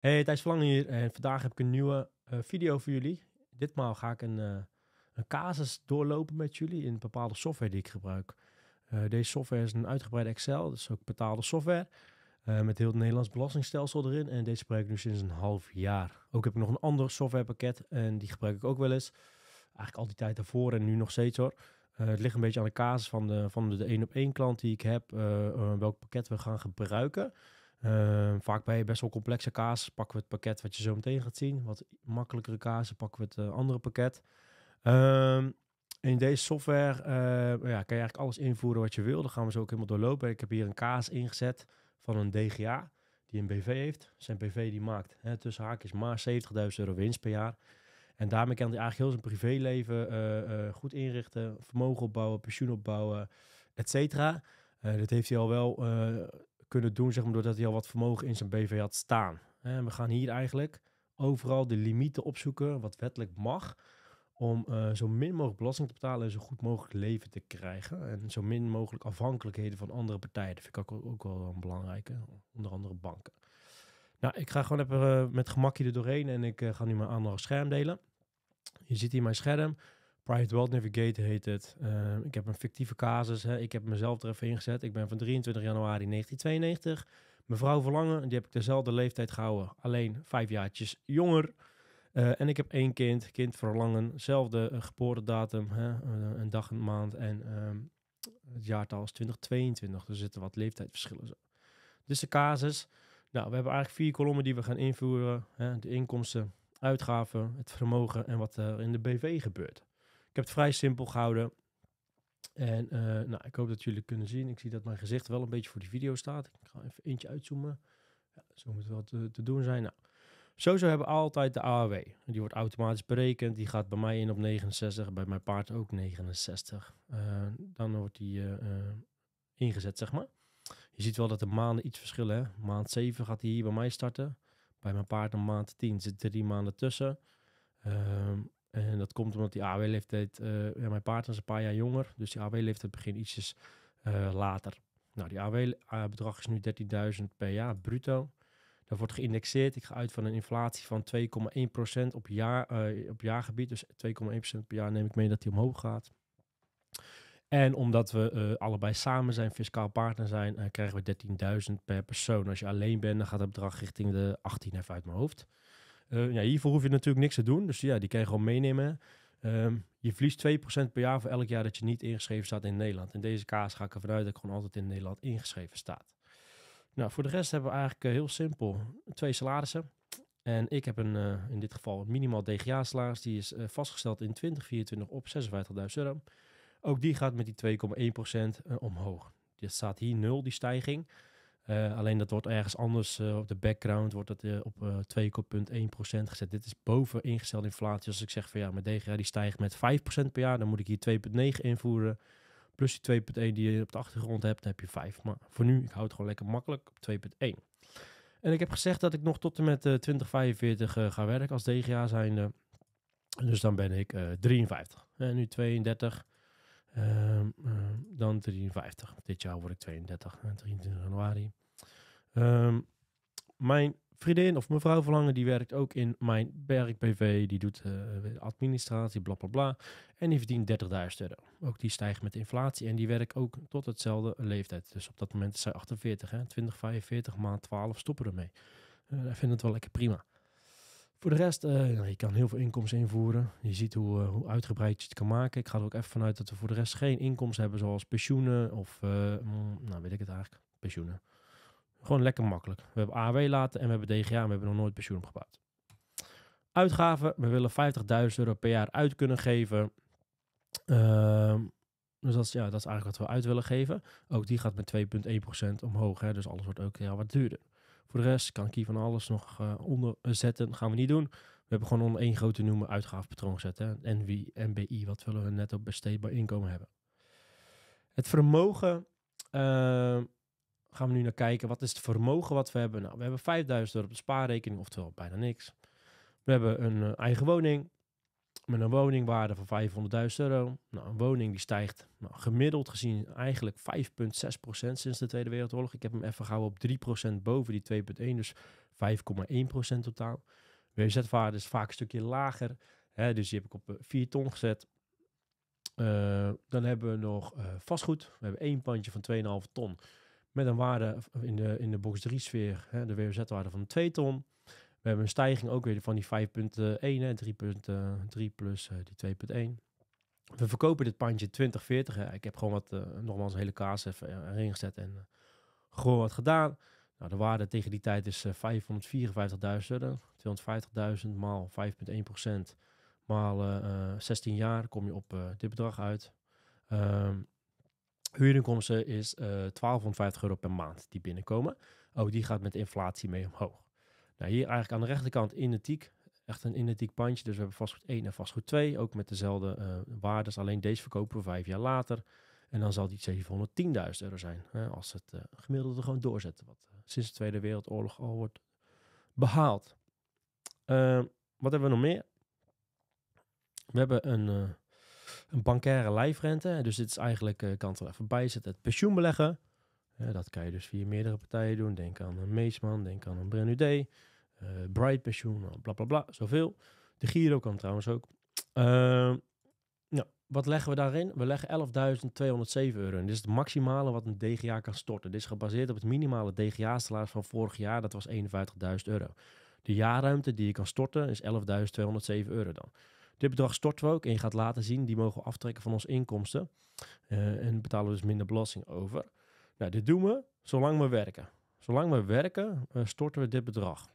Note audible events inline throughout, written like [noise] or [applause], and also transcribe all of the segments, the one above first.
Hey, Thijs Vlang hier en vandaag heb ik een nieuwe eh, video voor jullie. Ditmaal ga ik een, eh, een, casus doorlopen met jullie in bepaalde software die ik gebruik. Eh, deze software is een uitgebreide Excel, dus ook betaalde software. met heel het Nederlands belastingstelsel erin. En deze gebruik ik nu sinds een half jaar. Ook heb ik nog een ander softwarepakket en die gebruik ik ook wel eens. Eigenlijk al die tijd daarvoor en nu nog steeds hoor. het ligt een beetje aan de casus van de, van de één op één klant die ik heb, welk pakket we gaan gebruiken. Ehm, vaak bij best wel complexe kaas pakken we het pakket wat je zo meteen gaat zien. Wat makkelijkere kaas pakken we het eh, andere pakket. Ehm, in deze software eh, nou ja, kan je eigenlijk alles invoeren wat je wil. Dan gaan we zo ook helemaal doorlopen. Ik heb hier een kaas ingezet van een DGA die een BV heeft. Zijn BV die maakt hè, tussen haakjes maar 70.000 euro winst per jaar. En daarmee kan hij eigenlijk heel zijn privéleven eh, goed inrichten. Vermogen opbouwen, pensioen opbouwen, et cetera. dat heeft hij al wel kunnen doen, zeg maar, doordat hij al wat vermogen in zijn BV had staan. En we gaan hier eigenlijk overal de limieten opzoeken wat wettelijk mag. Om eh, zo min mogelijk belasting te betalen en zo goed mogelijk leven te krijgen. En zo min mogelijk afhankelijkheden van andere partijen. Dat vind ik ook, ook wel een belangrijke. Onder andere banken. Nou, ik ga gewoon even eh, met gemakje er doorheen en ik eh, ga nu mijn andere scherm delen. Je ziet hier mijn scherm. Private World Navigator heet het. Ehm, ik heb een fictieve casus. Hè. Ik heb mezelf er even ingezet. Ik ben van 23 januari 1992. Mevrouw Verlangen, die heb ik dezelfde leeftijd gehouden. Alleen vijf jaartjes jonger. Eh, en ik heb één kind, kind Verlangen. Dezelfde eh, geboortedatum, hè, eh, een dag, een maand. En ehm, het jaartal is 2022. er zitten wat leeftijdsverschillen. Zo. Dus de casus. Nou, we hebben eigenlijk vier kolommen die we gaan invoeren. Hè, de inkomsten, uitgaven, het vermogen en wat er in de BV gebeurt. Ik heb het vrij simpel gehouden. En eh, nou, ik hoop dat jullie kunnen zien. Ik zie dat mijn gezicht wel een beetje voor die video staat. Ik ga even eentje uitzoomen. Ja, zo moet wel te, doen zijn. Nou, sowieso hebben we altijd de AAW. Die wordt automatisch berekend. Die gaat bij mij in op 69. Bij mijn paard ook 69. Eh, dan wordt die eh, ingezet, zeg maar. Je ziet wel dat de maanden iets verschillen. Hè? Maand 7 gaat hij hier bij mij starten. Bij mijn paard een maand 10 zit drie maanden tussen. Ehm en dat komt omdat die AW-leeftijd, eh, ja, mijn partner is een paar jaar jonger, dus die AW-leeftijd begint ietsjes eh, later. Nou, die AW-bedrag eh, is nu 13.000 per jaar bruto. Dat wordt geïndexeerd. Ik ga uit van een inflatie van 2,1% op, jaar, op jaargebied. Dus 2,1% per jaar neem ik mee dat die omhoog gaat. En omdat we allebei samen zijn, fiscaal partner zijn, krijgen we 13.000 per persoon. Als je alleen bent, dan gaat het bedrag richting de 18 even uit mijn hoofd. Eh, ja, hiervoor hoef je natuurlijk niks te doen. Dus ja, die kan je gewoon meenemen. Ehm, je verliest 2% per jaar voor elk jaar dat je niet ingeschreven staat in Nederland. In deze kaas ga ik ervan uit dat ik gewoon altijd in Nederland ingeschreven staat. Nou, voor de rest hebben we eigenlijk eh, heel simpel twee salarissen. En ik heb een, eh, in dit geval een minimaal DGA-salaris. Die is vastgesteld in 2024 op 56.000 euro. Ook die gaat met die 2,1% omhoog. Dit staat hier nul, die stijging. Eh, alleen dat wordt ergens anders eh, op de background wordt dat, eh, op 2,1% gezet. Dit is boven ingestelde inflatie. Als ik zeg van ja, mijn DGA die stijgt met 5% per jaar, dan moet ik hier 2,9 invoeren. Plus die 2,1 die je op de achtergrond hebt, dan heb je 5. Maar voor nu, ik hou het gewoon lekker makkelijk op 2,1. En ik heb gezegd dat ik nog tot en met 2045 ga werken als DGA zijnde. Dus dan ben ik 53. En nu 32 dan 53. Dit jaar word ik 32, 23 eh, januari. Ehm, mijn vriendin of mevrouw Verlangen, die werkt ook in mijn werk BV. Die doet eh, administratie, bla bla bla. En die verdient 30.000 euro. Ook die stijgt met de inflatie en die werkt ook tot hetzelfde leeftijd. Dus op dat moment is zij 48, hè? 20, 45, maand 12 stoppen ermee. Uh, hij vindt het wel lekker prima. Voor de rest, eh, je kan heel veel inkomsten invoeren. Je ziet hoe, eh, hoe uitgebreid je het kan maken. Ik ga er ook even vanuit dat we voor de rest geen inkomsten hebben, zoals pensioenen of, uh, nou weet ik het eigenlijk, pensioenen. Gewoon lekker makkelijk. We hebben AW laten en we hebben DGA en we hebben nog nooit pensioen opgebouwd. Uitgaven, we willen 50.000 euro per jaar uit kunnen geven. Ehm, dus dat is, ja, dat is eigenlijk wat we uit willen geven. Ook die gaat met 2,1% omhoog. Hè? Dus alles wordt ook ja, wat duurder. Voor de rest kan ik hier van alles nog uh, onder zetten. Dat gaan we niet doen. We hebben gewoon onder één grote noemer uitgavenpatroon gezet. Hè? wie MBI, wat willen we op besteedbaar inkomen hebben. Het vermogen ehm, gaan we nu naar kijken. Wat is het vermogen wat we hebben? Nou, we hebben 5000 euro op de spaarrekening, oftewel bijna niks. We hebben een eh, eigen woning met een woningwaarde van 500.000 euro. Nou, een woning die stijgt nou, gemiddeld gezien eigenlijk 5,6% sinds de Tweede Wereldoorlog. Ik heb hem even gehouden op 3% boven die 2,1, dus 5,1% totaal. WZ-waarde is vaak een stukje lager, hè, dus die heb ik op 4 eh, ton gezet. Eh, dan hebben we nog eh, vastgoed. We hebben één pandje van 2,5 ton met een waarde in de, in de box 3 sfeer, de WZ-waarde van 2 ton. We hebben een stijging ook weer van die 5.1, 3,3 plus eh, die 2.1. We verkopen dit pandje 2040. Ik heb gewoon wat, eh, nogmaals, een hele kaas even eh, erin gezet en gewoon wat gedaan. Nou, de waarde tegen die tijd is 554.000, 250.000 maal 5,1 maal 16 jaar kom je op dit bedrag uit. Um, huurinkomsten is 1250 euro per maand die binnenkomen. Oh, die gaat met inflatie mee omhoog. Nou, hier eigenlijk aan de rechterkant identiek. Echt een identiek pandje. Dus we hebben vastgoed 1 en vastgoed 2. Ook met dezelfde uh, waardes. Alleen deze verkopen we vijf jaar later. En dan zal die 710.000 euro zijn. Hè, als het eh, gemiddelde gewoon doorzet, Wat eh, sinds de Tweede Wereldoorlog al wordt behaald. Ehm, wat hebben we nog meer? We hebben een, een bankaire lijfrente. Dus dit is eigenlijk, ik kan het er even bij zetten, het pensioenbeleggen. Ja, dat kan je dus via meerdere partijen doen. Denk aan een Meesman, denk aan een Brenu eh, Bright pensioen, nou, bla bla bla, zoveel. De Giro kan trouwens ook. Ehm, nou, wat leggen we daarin? We leggen 11.207 euro Dit is het maximale wat een DGA kan storten. Dit is gebaseerd op het minimale DGA-salaris van vorig jaar. Dat was 51.000 euro. De jaarruimte die je kan storten is 11.207 euro dan. Dit bedrag storten we ook en je gaat laten zien, die mogen we aftrekken van onze inkomsten. Eh, en betalen we dus minder belasting over. Nou, dit doen we zolang we werken. Zolang we werken, eh, storten we dit bedrag.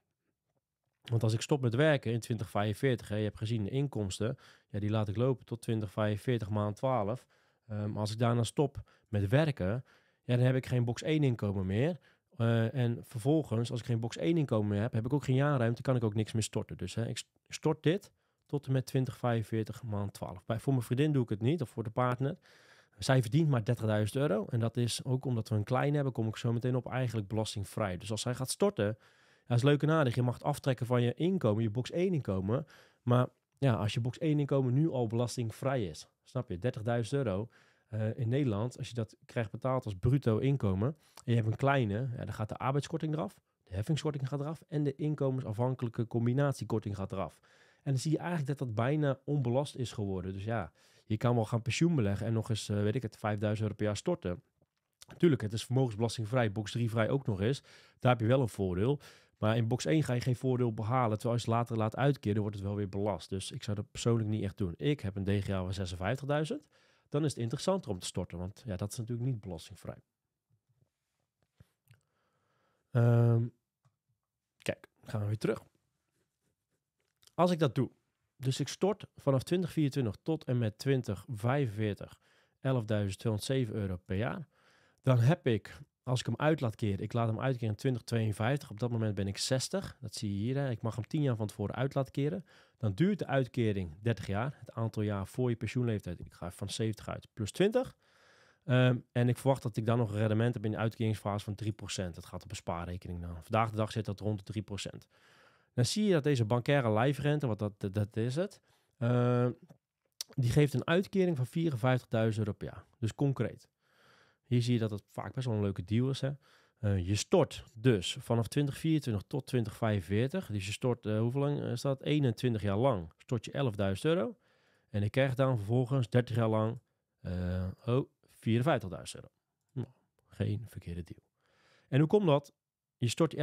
Want als ik stop met werken in 2045, hè, je hebt gezien de inkomsten, ja, die laat ik lopen tot 2045 maand 12. Um, ehm, als ik daarna stop met werken, ja, dan heb ik geen box 1 inkomen meer. Eh, en vervolgens, als ik geen box 1 inkomen meer heb, heb ik ook geen jaarruimte, kan ik ook niks meer storten. Dus hè, ik stort dit tot en met 2045 maand 12. Bij, voor mijn vriendin doe ik het niet, of voor de partner. Zij verdient maar 30.000 euro. En dat is ook omdat we een klein hebben, kom ik zo meteen op eigenlijk belastingvrij. Dus als zij gaat storten, dat is leuk en aardig. Je mag het aftrekken van je inkomen, je box 1 inkomen. Maar ja, als je box 1 inkomen nu al belastingvrij is, snap je, 30.000 euro eh, in Nederland, als je dat krijgt betaald als bruto inkomen, en je hebt een kleine, ja, dan gaat de arbeidskorting eraf, de heffingskorting gaat eraf en de inkomensafhankelijke combinatiekorting gaat eraf. En dan zie je eigenlijk dat dat bijna onbelast is geworden. Dus ja, je kan wel gaan pensioen beleggen en nog eens, eh, weet ik het, 5000 euro per jaar storten. Natuurlijk, het is vermogensbelastingvrij, box 3 vrij ook nog eens. Daar heb je wel een voordeel. Maar in box 1 ga je geen voordeel behalen. Terwijl als je het later laat uitkeren, wordt het wel weer belast. Dus ik zou dat persoonlijk niet echt doen. Ik heb een DGA van 56.000. Dan is het interessanter om te storten. Want ja, dat is natuurlijk niet belastingvrij. Um, kijk, gaan we weer terug. Als ik dat doe, dus ik stort vanaf 2024 tot en met 2045 11.207 euro per jaar, dan heb ik als ik hem uit laat keren, ik laat hem uitkeren in 2052, op dat moment ben ik 60, dat zie je hier, hè. ik mag hem 10 jaar van tevoren uit laten keren, dan duurt de uitkering 30 jaar, het aantal jaar voor je pensioenleeftijd, ik ga van 70 uit, plus 20. Ehm, en ik verwacht dat ik dan nog een rendement heb in de uitkeringsfase van 3%. Dat gaat op een spaarrekening Vandaag de dag zit dat rond de 3%. Dan zie je dat deze bankaire lijfrente, want dat, dat, dat is het, ehm, die geeft een uitkering van 54.000 euro per jaar. Dus concreet. Hier zie je dat het vaak best wel een leuke deal is. Hè? Eh, je stort dus vanaf 2024 tot 2045. Dus je stort, uh, hoeveel lang eh, is dat? 21 jaar lang stort je 11.000 euro. En ik krijg dan vervolgens 30 jaar lang uh, oh, 54.000 euro. Nou, geen verkeerde deal. En hoe komt dat? Je stort 11.000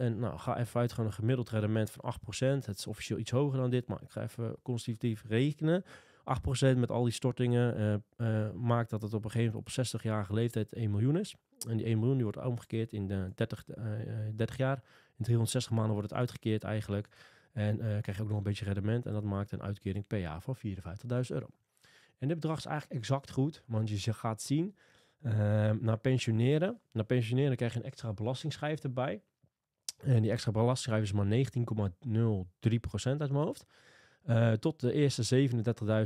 en nou, ga even uitgaan een gemiddeld rendement van 8%. Het is officieel iets hoger dan dit, maar ik ga even constructief rekenen. 8% met al die stortingen eh, eh, maakt dat het op een gegeven moment op 60-jarige leeftijd 1 miljoen is. En die 1 miljoen die wordt omgekeerd in de 30, 30 eh, jaar. In 360 maanden wordt het uitgekeerd eigenlijk. En krijg je ook nog een beetje rendement. En dat maakt een uitkering per jaar van 54.000 euro. En dit bedrag is eigenlijk exact goed, want je gaat zien uh, naar pensioneren. na pensioneren krijg je een extra belastingschijf erbij. En die extra belastingsschijf is maar 19,03% uit mijn hoofd. Eh, tot de eerste 37.000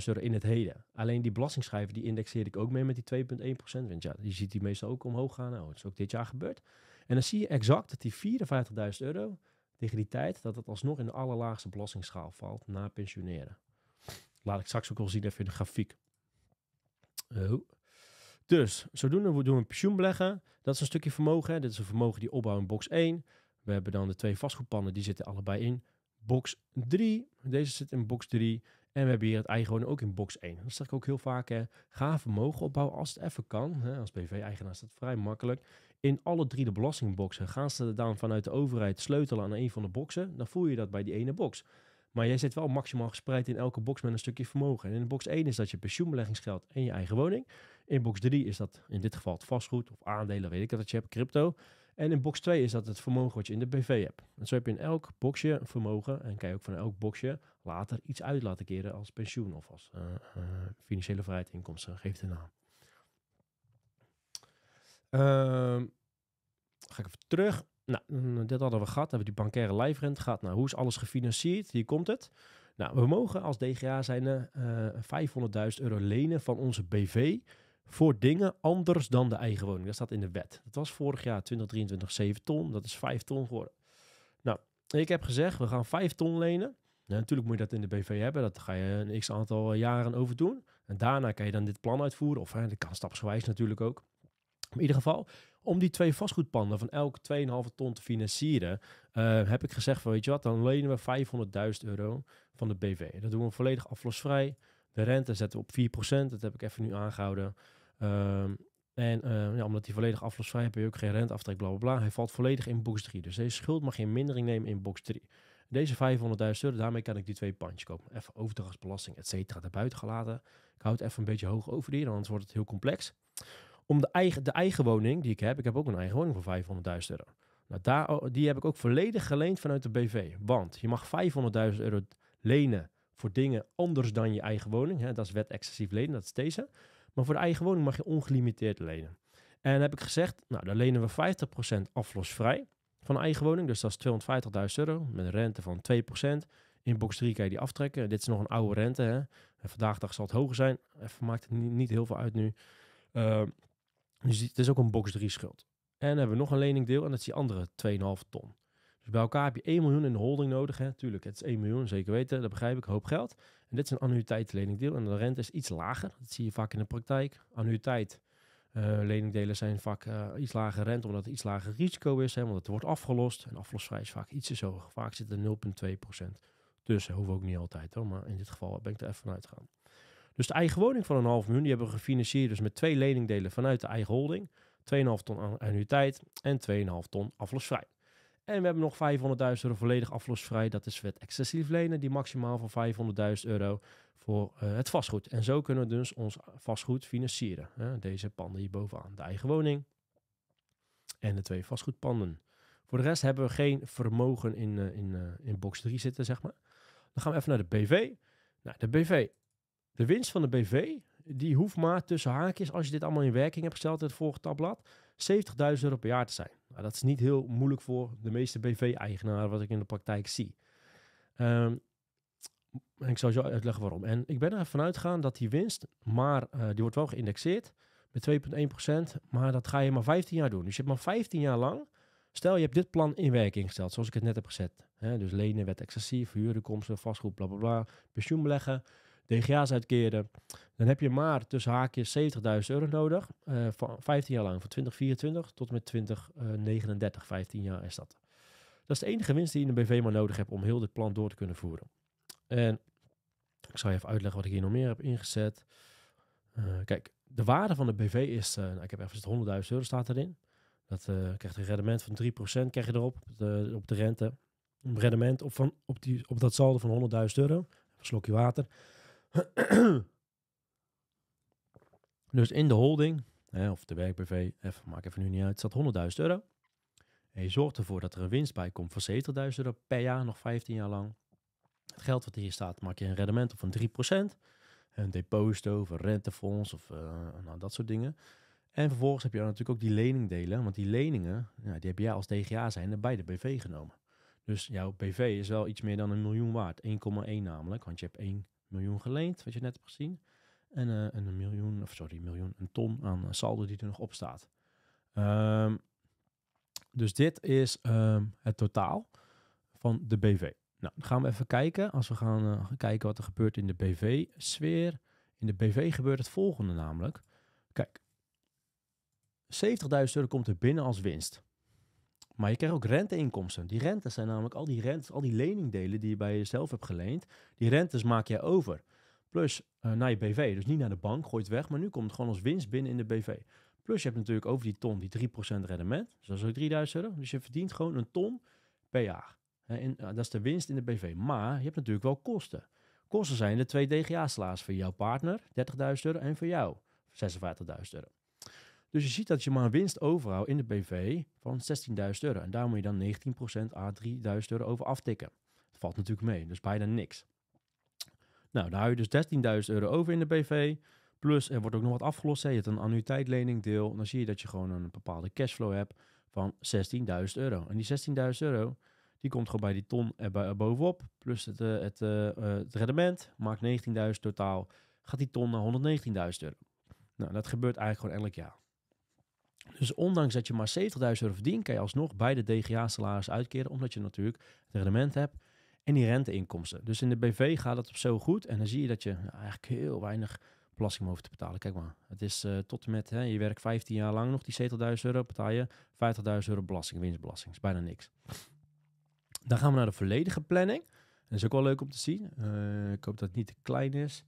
euro in het heden. Alleen die belastingschijven die indexeer ik ook mee met die 2,1%. Want ja, je ziet die meestal ook omhoog gaan. Nou, het is ook dit jaar gebeurd. En dan zie je exact dat die 54.000 euro tegen die tijd, dat het alsnog in de allerlaagste belastingsschaal valt na pensioneren. Laat ik straks ook wel zien even in de grafiek. Eh, dus, zodoende we doen we pensioen beleggen. Dat is een stukje vermogen. Dit is een vermogen die opbouwt in box 1. We hebben dan de twee vastgoedpannen, die zitten allebei in box 3. Deze zit in box 3. En we hebben hier het eigen ook in box 1. Dat zeg ik ook heel vaak. Hè. Ga vermogen opbouwen als het even kan. Hè. Als BV-eigenaar is dat vrij makkelijk. In alle drie de belastingboxen gaan ze dan vanuit de overheid sleutelen aan een van de boxen. Dan voel je dat bij die ene box. Maar jij zit wel maximaal gespreid in elke box met een stukje vermogen. En in box 1 is dat je pensioenbeleggingsgeld en je eigen woning. In box 3 is dat in dit geval het vastgoed of aandelen, weet ik dat je hebt, crypto. En in box 2 is dat het vermogen wat je in de BV hebt. En zo heb je in elk boxje vermogen en kan je ook van elk boxje later iets uit laten keren als pensioen of als eh, eh, financiële vrijheid inkomsten, geef de naam. Ehm, ga ik even terug. Nou, mm, dit hadden we gehad. Hebben we die bankaire rent gehad. Nou, hoe is alles gefinancierd? Hier komt het. Nou, we mogen als DGA zijn 500.000 euro lenen van onze BV voor dingen anders dan de eigen woning. Dat staat in de wet. Dat was vorig jaar 2023 7 ton. Dat is 5 ton geworden. Nou, ik heb gezegd, we gaan 5 ton lenen. natuurlijk moet je dat in de BV hebben. Dat ga je een x aantal eh, jaren over doen. En daarna kan je dan dit plan uitvoeren. Of hè, dat kan stapsgewijs natuurlijk ook. in ieder geval, om die twee vastgoedpanden van elk 2,5 ton te financieren, eh, heb ik gezegd van, weet je wat, dan lenen we 500.000 euro van de BV. Dat doen we volledig aflosvrij. De rente zetten we op 4%. Dat heb ik even nu aangehouden. Ehm, en eh, ja, omdat hij volledig aflosvrij heb je ook geen renteaftrek, bla bla bla. Hij valt volledig in box 3. Dus deze schuld mag geen mindering nemen in box 3. Deze 500.000 euro, daarmee kan ik die twee pandjes kopen. Even overdrachtsbelasting, et cetera, buiten gelaten. Ik houd even een beetje hoog over die, anders wordt het heel complex. Om de eigen, de eigen woning die ik heb, ik heb ook een eigen woning voor 500.000 euro. Nou, daar, oh, die heb ik ook volledig geleend vanuit de BV. Want je mag 500.000 euro lenen voor dingen anders dan je eigen woning. Hè? Dat is wet excessief lenen, dat is deze. Maar voor de eigen woning mag je ongelimiteerd lenen. En heb ik gezegd, nou dan lenen we 50% aflosvrij van de eigen woning. Dus dat is 250.000 euro met een rente van 2%. In box 3 kan je die aftrekken. Dit is nog een oude rente. Hè? En vandaag dag zal het hoger zijn. Even maakt het niet, niet heel veel uit nu. Ehm, dus het is ook een box 3 schuld. En hebben we nog een leningdeel en dat is die andere 2,5 ton. Dus bij elkaar heb je 1 miljoen in de holding nodig. Hè? Tuurlijk, het is 1 miljoen, zeker weten, dat begrijp ik, hoop geld. En dit is een annuïteitsleningdeel en de rente is iets lager. Dat zie je vaak in de praktijk. Annuïteit, eh, leningdelen zijn vaak eh, iets lager rente, omdat het iets lager risico is, hè, want het wordt afgelost. En aflosvrij is vaak ietsjes hoog. Vaak zit er 0,2% hoeven we ook niet altijd hoor, maar in dit geval ben ik er even van uitgegaan. Dus de eigen woning van een half miljoen, die hebben we gefinancierd dus met twee leningdelen vanuit de eigen holding. 2,5 ton annuïteit en 2,5 ton aflosvrij. En we hebben nog 500.000 euro volledig aflosvrij. Dat is wet excessief lenen, die maximaal van 500.000 euro voor eh, het vastgoed. En zo kunnen we dus ons vastgoed financieren. Deze panden hierbovenaan. De eigen woning en de twee vastgoedpanden. Voor de rest hebben we geen vermogen in, eh, in, eh, in box 3 zitten, zeg maar. Dan gaan we even naar de BV. Nou, de BV. De winst van de BV, die hoeft maar tussen haakjes, als je dit allemaal in werking hebt gesteld in het vorige tabblad, 70.000 euro per jaar te zijn dat is niet heel moeilijk voor de meeste BV-eigenaren wat ik in de praktijk zie. Ehm, en ik zal je uitleggen waarom. En ik ben ervan uitgegaan dat die winst, maar eh, die wordt wel geïndexeerd met 2,1%, maar dat ga je maar 15 jaar doen. Dus je hebt maar 15 jaar lang, stel je hebt dit plan in werking gesteld, zoals ik het net heb gezet. dus lenen werd excessief, huurinkomsten, vastgoed, bla bla bla, pensioen beleggen, DGA's uitkeren. Dan heb je maar tussen haakjes 70.000 euro nodig. Uh, eh, 15 jaar lang, van 2024 tot met 2039. 15 eh, jaar is dat. Dat is de enige winst die je in de BV maar nodig hebt om heel dit plan door te kunnen voeren. En ik zal je even uitleggen wat ik hier nog meer heb ingezet. Eh, kijk, de waarde van de BV is, nou, ik heb even 100.000 euro staat erin. Dat uh, krijgt een rendement van 3% krijg je erop, de, op de rente. Een rendement op, van, op, die, op dat saldo van 100.000 euro. Een slokje water. [clears throat] Dus in de holding, hè, of de werkbv, even, maak even nu niet uit, staat 100.000 euro. En je zorgt ervoor dat er een winst bij komt van 70.000 euro per jaar, nog 15 jaar lang. Het geld wat hier staat, maak je een rendement van 3%. Een deposito of een rentefonds of eh, nou, dat soort dingen. En vervolgens heb je dan natuurlijk ook die leningdelen. Want die leningen, die heb jij als DGA zijn bij de BV genomen. Dus jouw BV is wel iets meer dan een miljoen waard. 1,1 namelijk, want je hebt 1 miljoen geleend, wat je net hebt gezien. Eh, en, een miljoen, of sorry, miljoen, een ton aan eh, saldo die er nog op staat. Ehm, dus dit is ehm, het totaal van de BV. Nou, dan gaan we even kijken. Als we gaan eh, kijken wat er gebeurt in de BV-sfeer. In de BV gebeurt het volgende namelijk. Kijk, 70.000 euro komt er binnen als winst. Maar je krijgt ook renteinkomsten. Die rentes zijn namelijk al die rentes, al die leningdelen die je bij jezelf hebt geleend. Die rentes maak jij over. Plus eh, naar je BV. Dus niet naar de bank, gooit weg. Maar nu komt het gewoon als winst binnen in de BV. Plus je hebt natuurlijk over die ton die 3% rendement. Dus dat is ook 3000 euro. Dus je verdient gewoon een ton per jaar. Eh, dat is de winst in de BV. Maar je hebt natuurlijk wel kosten. Kosten zijn de twee DGA-salaris voor jouw partner, 30.000 euro, en voor jou, 56.000 euro. Dus je ziet dat je maar een winst overhoudt in de BV van 16.000 euro. En daar moet je dan 19% a 3.000 euro over aftikken. Dat valt natuurlijk mee, dus bijna niks. Nou, daar hou je dus 13.000 euro over in de BV. Plus er wordt ook nog wat afgelost. Hè. Je hebt een deel Dan zie je dat je gewoon een bepaalde cashflow hebt van 16.000 euro. En die 16.000 euro, die komt gewoon bij die ton erbovenop. Plus het, eh, het, eh, eh, het rendement maakt 19.000 totaal. Gaat die ton naar 119.000 euro. Nou, dat gebeurt eigenlijk gewoon elk jaar. Dus ondanks dat je maar 70.000 euro verdient, kan je alsnog bij de DGA-salaris uitkeren, omdat je natuurlijk het rendement hebt en die renteinkomsten. Dus in de BV gaat het op zo goed en dan zie je dat je nou, eigenlijk heel weinig belasting hoeft te betalen. Kijk maar, het is eh, tot en met, hè, je werkt 15 jaar lang nog die 70.000 euro, betaal je 50.000 euro belasting, winstbelasting. is bijna niks. Dan gaan we naar de volledige planning. Dat is ook wel leuk om te zien. Eh, ik hoop dat het niet te klein is.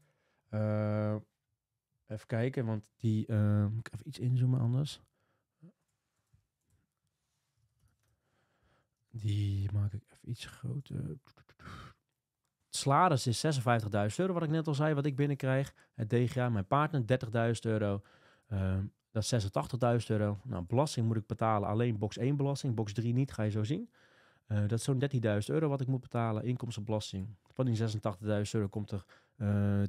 Eh, even kijken, want die... moet ik even iets inzoomen anders? Die maak ik even iets groter salaris is 56.000 euro, wat ik net al zei, wat ik binnenkrijg. Het DGA, mijn partner 30.000 euro. Ehm, dat is 86.000 euro. Nou, belasting moet ik betalen. Alleen box 1 belasting, box 3 niet, ga je zo zien. Eh, dat is zo'n 13.000 euro wat ik moet betalen, inkomstenbelasting. Van die 86.000 euro komt er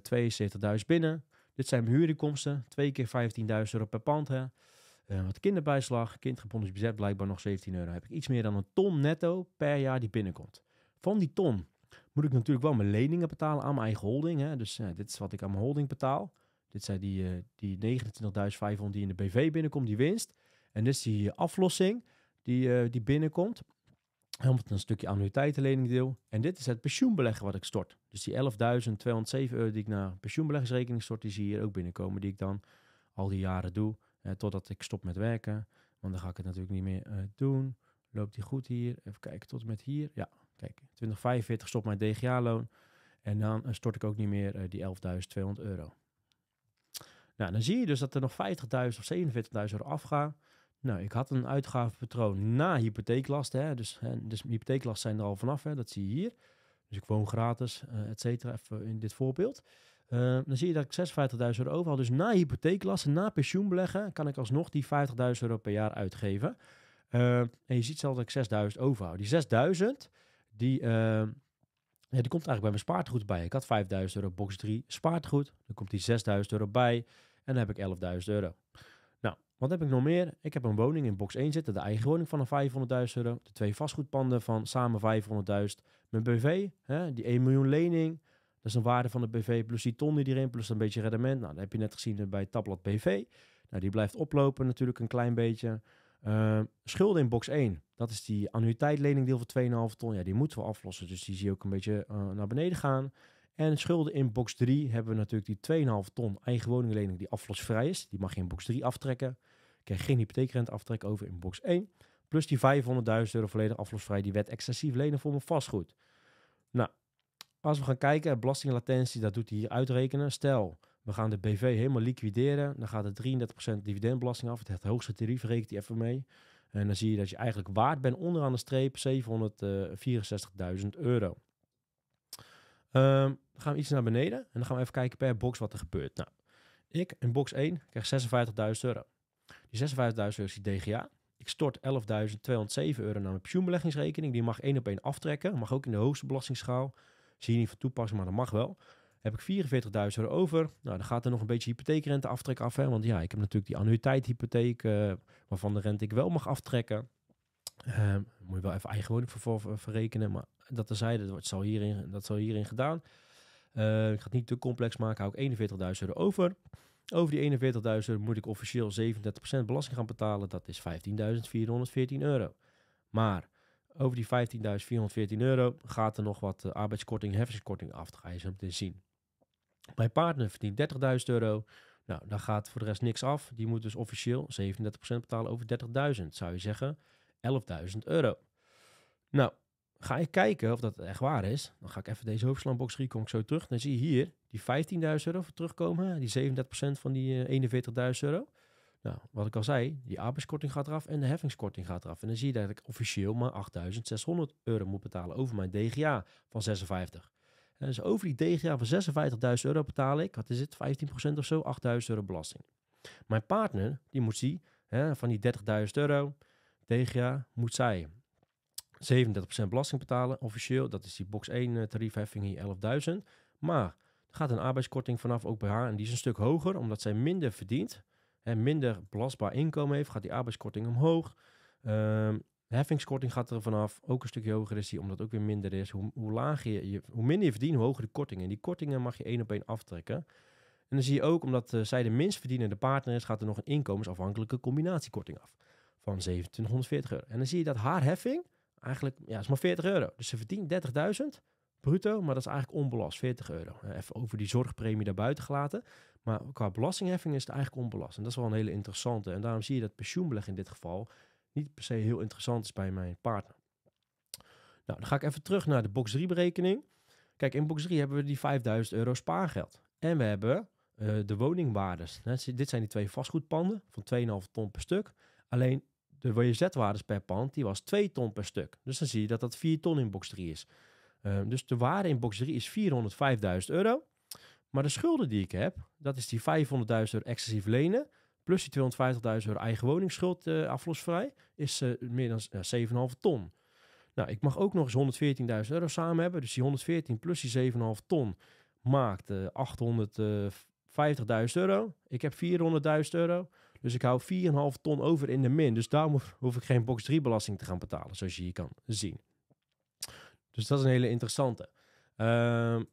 72.000 eh, binnen. Dit zijn mijn huurinkomsten, twee keer 15.000 euro per pand. Hè. Eh, wat kinderbijslag, kindgebonden bezet blijkbaar nog 17 euro. Heb ik iets meer dan een ton netto per jaar die binnenkomt. Van die ton moet ik natuurlijk wel mijn leningen betalen aan mijn eigen holding. Hè? Dus eh, dit is wat ik aan mijn holding betaal. Dit zijn die, eh, die 29.500 die in de BV binnenkomt, die winst. En dit is die eh, aflossing die, die binnenkomt. Helemaal een stukje deel. En dit is het pensioenbeleggen wat ik stort. Dus die 11.207 euro die ik naar pensioenbeleggingsrekening stort, die zie je hier ook binnenkomen. Die ik dan al die jaren doe, totdat ik stop met werken. Want dan ga ik het natuurlijk niet meer doen. Loopt die goed hier? Even kijken, tot met hier. Ja, Kijk, 2045 stop mijn DGA-loon. En dan eh, stort ik ook niet meer eh, die 11.200 euro. Nou, dan zie je dus dat er nog 50.000 of 47.000 euro afgaan. Nou, ik had een uitgavenpatroon na hypotheeklast, Hè? Dus, hè, dus hypotheeklasten zijn er al vanaf, hè? dat zie je hier. Dus ik woon gratis, uh, et cetera, even in dit voorbeeld. dan zie je dat ik 56.000 euro overhaal. Dus na hypotheeklasten, na pensioenbeleggen, kan ik alsnog die 50.000 euro per jaar uitgeven. en je ziet zelfs dat ik 6.000 overhoud. Die 6.000, die, ehm, ja, die komt eigenlijk bij mijn spaartegoed bij. Ik had 5000 euro box 3 spaartegoed. Dan komt die 6000 euro bij. En dan heb ik 11.000 euro. Nou, wat heb ik nog meer? Ik heb een woning in box 1 zitten. De eigen woning van 500.000 euro. De twee vastgoedpanden van samen 500.000. Mijn BV, hè, die 1 miljoen lening. Dat is een waarde van de BV plus die ton die erin, plus een beetje rendement. Nou, dat heb je net gezien bij Tabblad BV. Nou, die blijft oplopen natuurlijk een klein beetje. Ehm, schulden in box 1, dat is die annuïteitleningdeel van 2,5 ton. Ja, die moeten we aflossen, dus die zie je ook een beetje eh, naar beneden gaan. En schulden in box 3 hebben we natuurlijk die 2,5 ton eigen woninglening die aflosvrij is. Die mag je in box 3 aftrekken. Krijg geen hypotheekrente aftrek over in box 1. Plus die 500.000 euro volledig aflosvrij, die wet excessief lenen voor mijn vastgoed. Nou, als we gaan kijken, belastinglatentie, dat doet hij hier uitrekenen. Stel, we gaan de BV helemaal liquideren. Dan gaat er 33% dividendbelasting af. Het hoogste tarief rekent die even mee. En dan zie je dat je eigenlijk waard bent onderaan de streep 764.000 eh, euro. Ehm, dan gaan we iets naar beneden en dan gaan we even kijken per box wat er gebeurt. Nou, ik in box 1 krijg 56.000 euro. Die 56.000 euro is die DGA. Ik stort 11.207 euro naar mijn pensioenbeleggingsrekening. Die mag één op één aftrekken. Mag ook in de hoogste belastingsschaal. Zie je niet van toepassing, maar dat mag wel heb ik 44.000 euro over. Nou, dan gaat er nog een beetje aftrek af. Hè? Want ja, ik heb natuurlijk die annuïteithypotheek, eh, waarvan de rente ik wel mag aftrekken. Ehm, moet je wel even eigen woning verrekenen. Maar dat terzijde, dat zal hierin, dat zal hierin gedaan. Uh, ik ga het niet te complex maken, hou ik 41.000 euro over. Over die 41.000 euro moet ik officieel 37% belasting gaan betalen. Dat is 15.414 euro. Maar over die 15.414 euro gaat er nog wat eh, arbeidskorting, heffingskorting af. Dat ga je zo meteen zien. Mijn partner verdient 30.000 euro. Nou, dan gaat voor de rest niks af. Die moet dus officieel 37% betalen over 30.000. Zou je zeggen 11.000 euro. Nou, ga ik kijken of dat echt waar is. Dan ga ik even deze hoofdslangbox kom ik zo terug. Dan zie je hier die 15.000 euro voor terugkomen. Die 37% van die 41.000 eh, euro. Nou, wat ik al zei, die arbeidskorting gaat eraf en de heffingskorting gaat eraf. En dan zie je dat ik officieel maar 8.600 euro moet betalen over mijn DGA van 56. Dus over die tegenjaar van 56.000 euro betaal ik, wat is het, 15% of zo, 8.000 euro belasting. Mijn partner, die moet zien, hè, van die 30.000 euro tegenjaar moet zij 37% belasting betalen, officieel. Dat is die box 1 eh, tariefheffing hier, 11.000. Maar er gaat een arbeidskorting vanaf, ook bij haar. En die is een stuk hoger, omdat zij minder verdient. En minder belastbaar inkomen heeft, gaat die arbeidskorting omhoog. Um, de heffingskorting gaat er vanaf. Ook een stukje hoger is die, omdat het ook weer minder is. Hoe, hoe lager je, hoe minder je verdient, hoe hoger de korting. En die kortingen mag je één op één aftrekken. En dan zie je ook, omdat eh, zij de minst verdienende partner is, gaat er nog een inkomensafhankelijke combinatiekorting af. Van 2740 euro. En dan zie je dat haar heffing eigenlijk, ja, is maar 40 euro. Dus ze verdient 30.000 bruto, maar dat is eigenlijk onbelast, 40 euro. Eh, even over die zorgpremie daarbuiten gelaten. Maar qua belastingheffing is het eigenlijk onbelast. En dat is wel een hele interessante. En daarom zie je dat pensioenbeleg in dit geval niet per se heel interessant is bij mijn partner. Nou, dan ga ik even terug naar de box 3 berekening. Kijk, in box 3 hebben we die 5000 euro spaargeld. En we hebben eh, de woningwaardes. Dit zijn die twee vastgoedpanden van 2,5 ton per stuk. Alleen de WZ-waardes per pand, die was 2 ton per stuk. Dus dan zie je dat dat 4 ton in box 3 is. Ehm, dus de waarde in box 3 is 405.000 euro. Maar de schulden die ik heb, dat is die 500.000 euro excessief lenen. Plus die 250.000 euro eigen woningsschuld uh, eh, aflosvrij is uh, meer dan 7,5 ton. Nou, ik mag ook nog eens 114.000 euro samen hebben. Dus die 114 plus die 7,5 ton maakt 850.000 eh, euro. Ik heb 400.000 euro. Dus ik hou 4,5 ton over in de min. Dus daarom [laughs] hoef ik geen box 3 belasting te gaan betalen, zoals je hier kan zien. Dus dat is een hele interessante. Ehm,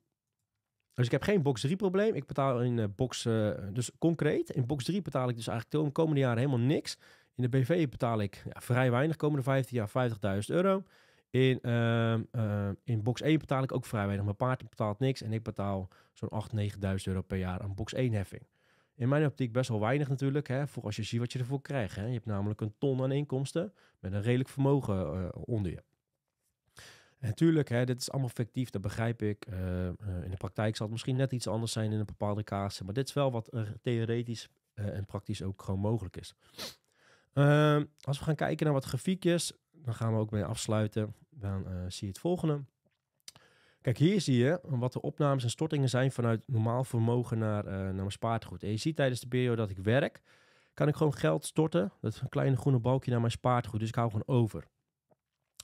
dus ik heb geen box 3 probleem. Ik betaal in eh, box, eh, dus concreet, in box 3 betaal ik dus eigenlijk de komende jaren helemaal niks. In de BV betaal ik ja, vrij weinig, komende 15 jaar 50.000 euro. In, ehm, eh, in box 1 betaal ik ook vrij weinig. Mijn paard betaalt niks en ik betaal zo'n 8.000, 9.000 euro per jaar aan box 1 heffing. In mijn optiek best wel weinig natuurlijk, hè, voor als je ziet wat je ervoor krijgt. Hè. Je hebt namelijk een ton aan inkomsten met een redelijk vermogen onder je. En natuurlijk, hè, dit is allemaal fictief, dat begrijp ik. Eh, eh, in de praktijk zal het misschien net iets anders zijn in een bepaalde casus. Maar dit is wel wat theoretisch eh, en praktisch ook gewoon mogelijk is. Ehm, als we gaan kijken naar wat grafiekjes, dan gaan we ook mee afsluiten. Dan zie je het volgende. Kijk, hier zie je wat de opnames en stortingen zijn vanuit normaal vermogen naar, naar mijn spaartegoed. En je ziet tijdens de periode dat ik werk, kan ik gewoon geld storten. Dat is een kleine groene balkje naar mijn spaartegoed. Dus ik hou gewoon over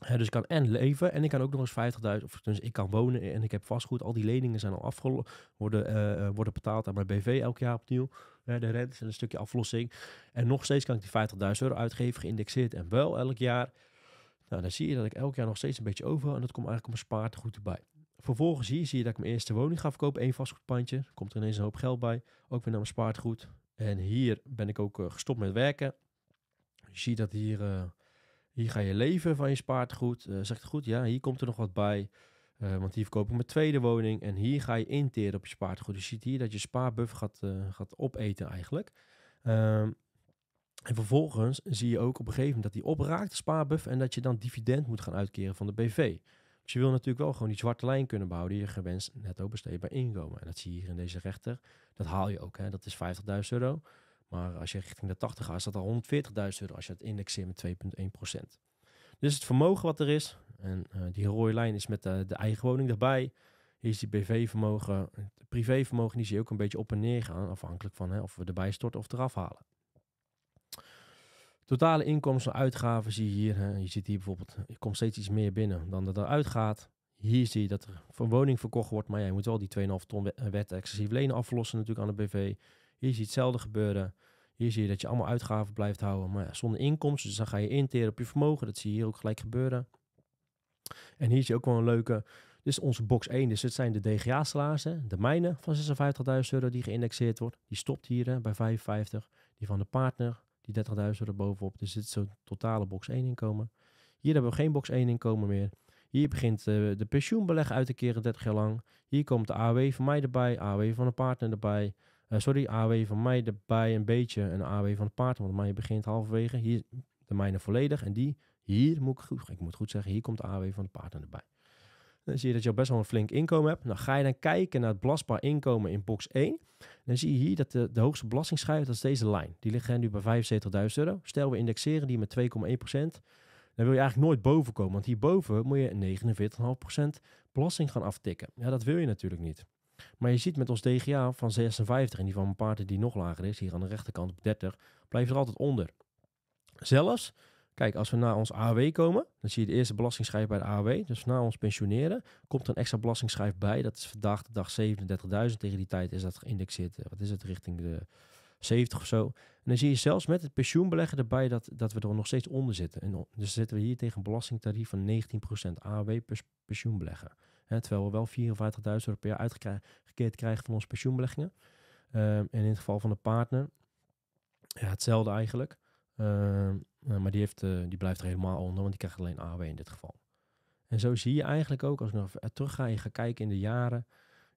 dus ik kan en leven en ik kan ook nog eens 50.000, of dus ik kan wonen en ik heb vastgoed. Al die leningen zijn al afgelopen worden, eh, eh, worden betaald aan mijn BV elk jaar opnieuw. de rente en een stukje aflossing. En nog steeds kan ik die 50.000 euro uitgeven, geïndexeerd en wel elk jaar. Nou, dan zie je dat ik elk jaar nog steeds een beetje over en dat komt eigenlijk op mijn spaartegoed erbij. Vervolgens hier zie je dat ik mijn eerste woning ga verkopen, één vastgoedpandje. Komt er ineens een hoop geld bij, ook weer naar mijn spaartegoed. En hier ben ik ook eh, gestopt met werken. Je ziet dat hier hier ga je leven van je spaartegoed. Uh, zegt goed, ja, hier komt er nog wat bij. Eh, want hier verkoop ik mijn tweede woning. En hier ga je interen op je spaartegoed. Dus je ziet hier dat je spaarbuff gaat, eh, gaat opeten eigenlijk. Ehm, en vervolgens zie je ook op een gegeven moment dat die opraakt, de spaarbuff. En dat je dan dividend moet gaan uitkeren van de BV. Dus je wil natuurlijk wel gewoon die zwarte lijn kunnen behouden. Je gewenst netto besteedbaar inkomen. En dat zie je hier in deze rechter. Dat haal je ook. Hè? Dat is 50.000 euro. Maar als je richting de 80 gaat, is dat al 140.000 euro als je het indexeert met 2,1%. Dus het vermogen wat er is, en eh, die rode lijn is met de, eigen woning erbij. Hier is die BV-vermogen, het privévermogen, die zie je ook een beetje op en neer gaan, afhankelijk van hè, of we erbij storten of eraf halen. Totale inkomsten en uitgaven zie je hier. Hè. Je ziet hier bijvoorbeeld, er komt steeds iets meer binnen dan dat eruit gaat. Hier zie je dat er voor een woning verkocht wordt, maar jij moet wel die 2,5 ton wet excessief lenen aflossen natuurlijk aan de BV. Hier zie je hetzelfde gebeuren. Hier zie je dat je allemaal uitgaven blijft houden, maar zonder inkomsten. Dus dan ga je interen op je vermogen. Dat zie je hier ook gelijk gebeuren. En hier zie je ook wel een leuke. Dit is onze box 1. Dus dit zijn de DGA-salarissen, de mijne van 56.000 euro die geïndexeerd wordt. Die stopt hier hè, bij 55. Die van de partner, die 30.000 euro bovenop. Dus dit is zo'n totale box 1 inkomen. Hier hebben we geen box 1 inkomen meer. Hier begint eh, de pensioenbeleg uit te keren 30 jaar lang. Hier komt de AW van mij erbij, AW van een partner erbij. Uh, sorry, AW van mij erbij een beetje een AW van het paard. Want mijn begint halverwege. Hier de mijne volledig. En die hier moet ik goed, ik moet goed zeggen, hier komt de AW van het paard erbij. Dan zie je dat je al best wel een flink inkomen hebt. Nou, ga je dan kijken naar het belastbaar inkomen in box 1. Dan zie je hier dat de, de hoogste belastingsschijf, dat is deze lijn. Die ligt nu bij 75.000 euro. Stel, we indexeren die met 2,1%. Dan wil je eigenlijk nooit boven komen. Want hierboven moet je 49,5% belasting gaan aftikken. Ja, dat wil je natuurlijk niet. Maar je ziet met ons DGA van 56 en die van mijn Paarden die nog lager is, hier aan de rechterkant op 30, blijft er altijd onder. Zelfs, kijk, als we naar ons AW komen, dan zie je de eerste belastingschrijf bij de AW. Dus na ons pensioneren komt er een extra belastingschrijf bij. Dat is vandaag de dag 37.000. Tegen die tijd is dat geïndexeerd, eh, wat is het, richting de 70 of zo. En dan zie je zelfs met het pensioenbeleggen erbij dat, dat we er nog steeds onder zitten. En dus zitten we hier tegen een belastingtarief van 19% AW plus pensioenbeleggen. Hè, terwijl we wel 54.000 euro per jaar uitgekeerd krijgen van onze pensioenbeleggingen. Ehm, en in het geval van de partner, ja, hetzelfde eigenlijk. Ehm, eh, maar die, heeft, eh, die blijft er helemaal onder, want die krijgt alleen AW in dit geval. En zo zie je eigenlijk ook, als ik nog terug ga, je gaat kijken in de jaren,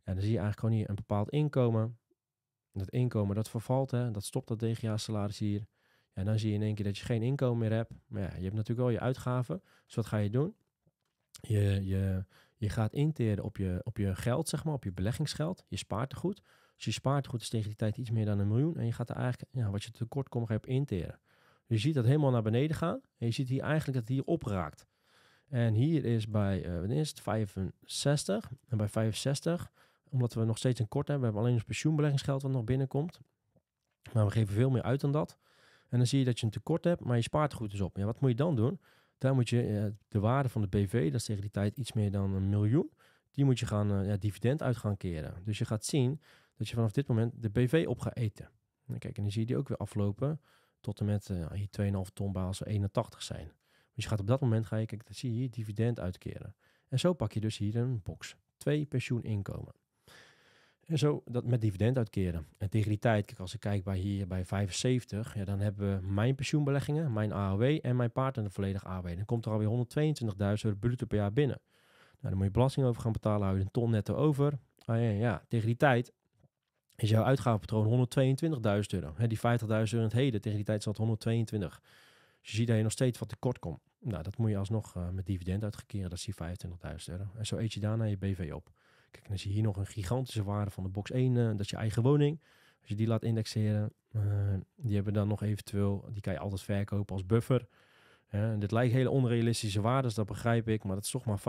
ja, dan zie je eigenlijk gewoon hier een bepaald inkomen. Dat inkomen dat vervalt, hè, dat stopt dat DGA-salaris hier. En dan zie je in één keer dat je geen inkomen meer hebt. Maar ja, je hebt natuurlijk wel je uitgaven. Dus wat ga je doen? Je, je, je gaat interen op je, op je geld, zeg maar, op je beleggingsgeld. Je spaart er goed. Dus je spaart goed is tegen die tijd iets meer dan een miljoen. En je gaat er eigenlijk, ja, wat je tekort komt, ga je op interen. Je ziet dat helemaal naar beneden gaan. En je ziet hier eigenlijk dat het hier opraakt. En hier is bij, uh, eh, wat is het, 65. En bij 65, omdat we nog steeds een kort hebben, we hebben alleen ons pensioenbeleggingsgeld wat nog binnenkomt. Maar we geven veel meer uit dan dat. En dan zie je dat je een tekort hebt, maar je spaart er goed dus op. Ja, wat moet je dan doen? Daar moet je eh, de waarde van de BV, dat is tegen die tijd iets meer dan een miljoen, die moet je gaan eh, ja, dividend uit gaan keren. Dus je gaat zien dat je vanaf dit moment de BV op gaat eten. En nou, kijk, en dan zie je die ook weer aflopen tot en met eh, hier 2,5 ton bij als ze 81 zijn. Dus je gaat op dat moment ga je, kijk, dan zie je hier dividend uitkeren. En zo pak je dus hier een box. Twee pensioeninkomen. En zo dat met dividend uitkeren. En tegen die tijd, kijk, als ik kijk bij hier bij 75, ja, dan hebben we mijn pensioenbeleggingen, mijn AOW en mijn partner volledig AOW. Dan komt er alweer 122.000 euro bruto per jaar binnen. Nou, dan moet je belasting over gaan betalen, hou je een ton netto over. Ah, ja, ja, tegen die tijd is jouw uitgavenpatroon 122.000 euro. He, die 50.000 euro in het heden, tegen die tijd zat 122. Dus je ziet dat je nog steeds wat tekort komt. Nou, dat moet je alsnog eh, met dividend uitgekeren, dat is die 25.000 euro. En zo eet je daarna je BV op. Kijk, dan zie je hier nog een gigantische waarde van de box 1. Eh, dat is je eigen woning. Als je die laat indexeren, uh, die hebben dan nog eventueel, die kan je altijd verkopen als buffer. dit lijkt hele onrealistische waardes, dat begrijp ik, maar dat is toch maar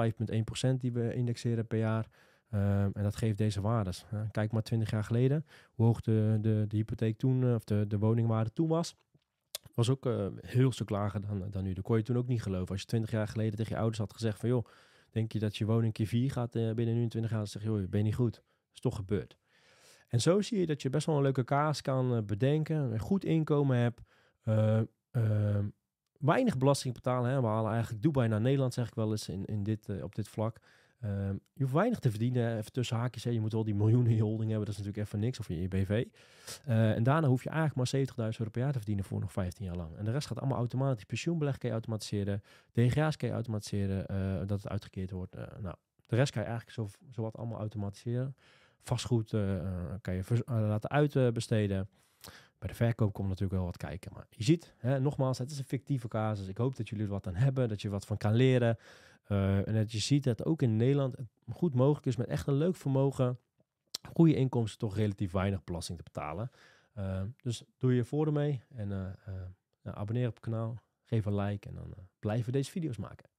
5,1% die we indexeren per jaar. Ehm, en dat geeft deze waardes. kijk maar 20 jaar geleden, hoe hoog de, de, de hypotheek toen, eh, of de, de woningwaarde toen was was ook heel stuk lager dan, dan nu. Dat kon je toen ook niet geloven. Als je 20 jaar geleden tegen je ouders had gezegd van... joh, Denk je dat je woning keer 4 gaat eh, binnen nu in 20 jaar? Dan zeg je, joh, ben je niet goed. Dat is toch gebeurd. En zo zie je dat je best wel een leuke kaas kan eh, bedenken. Een goed inkomen hebt. Eh, ehm, weinig belasting betalen. Hè. We halen eigenlijk Dubai naar Nederland, zeg ik wel eens in, in dit, op dit vlak. Ehm, je hoeft weinig te verdienen, even tussen haakjes. Hè. Je moet wel die miljoenen in je holding hebben, dat is natuurlijk even niks, of in je BV. Eh, en daarna hoef je eigenlijk maar 70.000 euro per jaar te verdienen voor nog 15 jaar lang. En de rest gaat allemaal automatisch. Pensioenbeleg kan je automatiseren, DGA's kan je automatiseren, eh, dat het uitgekeerd wordt. Eh, nou, de rest kan je eigenlijk zo, wat allemaal automatiseren. Vastgoed kan je laten uitbesteden. Bij de verkoop komt natuurlijk wel wat kijken. Maar je ziet, hè, nogmaals, het is een fictieve casus. Ik hoop dat jullie er wat aan hebben, dat je wat van kan leren. Eh, en dat je ziet dat ook in Nederland het goed mogelijk is met echt een leuk vermogen, goede inkomsten, toch relatief weinig belasting te betalen. Eh, dus doe je voordeel mee en eh, abonneer op het kanaal, geef een like en dan blijven we deze video's maken.